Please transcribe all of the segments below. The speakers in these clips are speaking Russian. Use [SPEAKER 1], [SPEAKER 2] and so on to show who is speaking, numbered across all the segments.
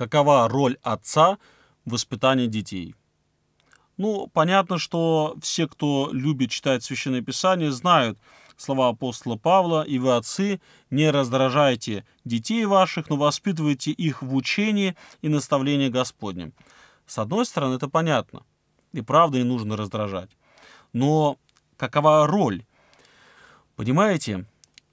[SPEAKER 1] какова роль отца в воспитании детей. Ну, понятно, что все, кто любит читать Священное Писание, знают слова апостола Павла, «И вы, отцы, не раздражайте детей ваших, но воспитывайте их в учении и наставлении Господнем». С одной стороны, это понятно. И правда, не нужно раздражать. Но какова роль? Понимаете,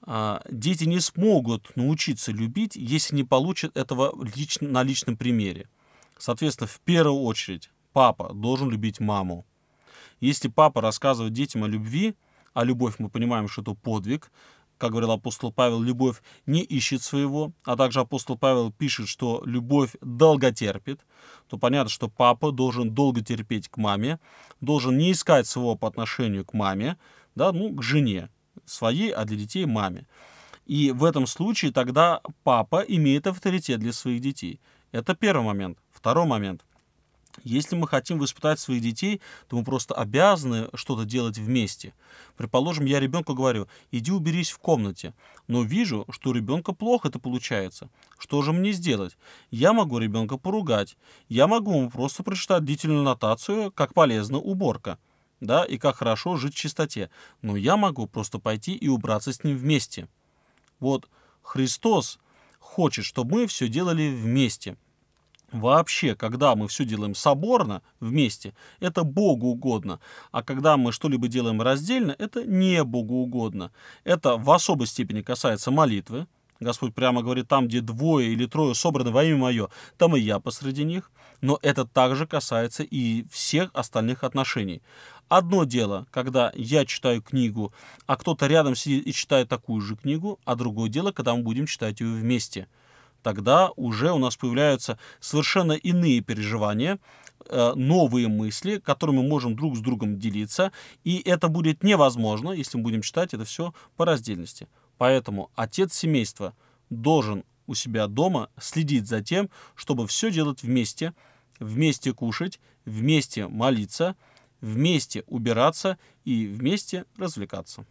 [SPEAKER 1] а, дети не смогут научиться любить, если не получат этого лично, на личном примере. Соответственно, в первую очередь папа должен любить маму. Если папа рассказывает детям о любви, а любовь мы понимаем, что это подвиг, как говорил апостол Павел, любовь не ищет своего, а также апостол Павел пишет, что любовь долготерпит, то понятно, что папа должен долго терпеть к маме, должен не искать своего по отношению к маме, да, ну, к жене своей, а для детей маме. И в этом случае тогда папа имеет авторитет для своих детей. Это первый момент. Второй момент. Если мы хотим воспитать своих детей, то мы просто обязаны что-то делать вместе. Предположим, я ребенку говорю, иди уберись в комнате, но вижу, что у ребенка плохо это получается. Что же мне сделать? Я могу ребенка поругать, я могу ему просто прочитать длительную нотацию, как полезна уборка да, и как хорошо жить в чистоте, но я могу просто пойти и убраться с ним вместе. Вот Христос хочет, чтобы мы все делали вместе. Вообще, когда мы все делаем соборно, вместе, это Богу угодно. А когда мы что-либо делаем раздельно, это не Богу угодно. Это в особой степени касается молитвы, Господь прямо говорит, там, где двое или трое собраны во имя мое, там и я посреди них. Но это также касается и всех остальных отношений. Одно дело, когда я читаю книгу, а кто-то рядом сидит и читает такую же книгу, а другое дело, когда мы будем читать ее вместе. Тогда уже у нас появляются совершенно иные переживания, э, новые мысли, которыми мы можем друг с другом делиться, и это будет невозможно, если мы будем читать это все по раздельности. Поэтому отец семейства должен у себя дома следить за тем, чтобы все делать вместе, вместе кушать, вместе молиться, вместе убираться и вместе развлекаться.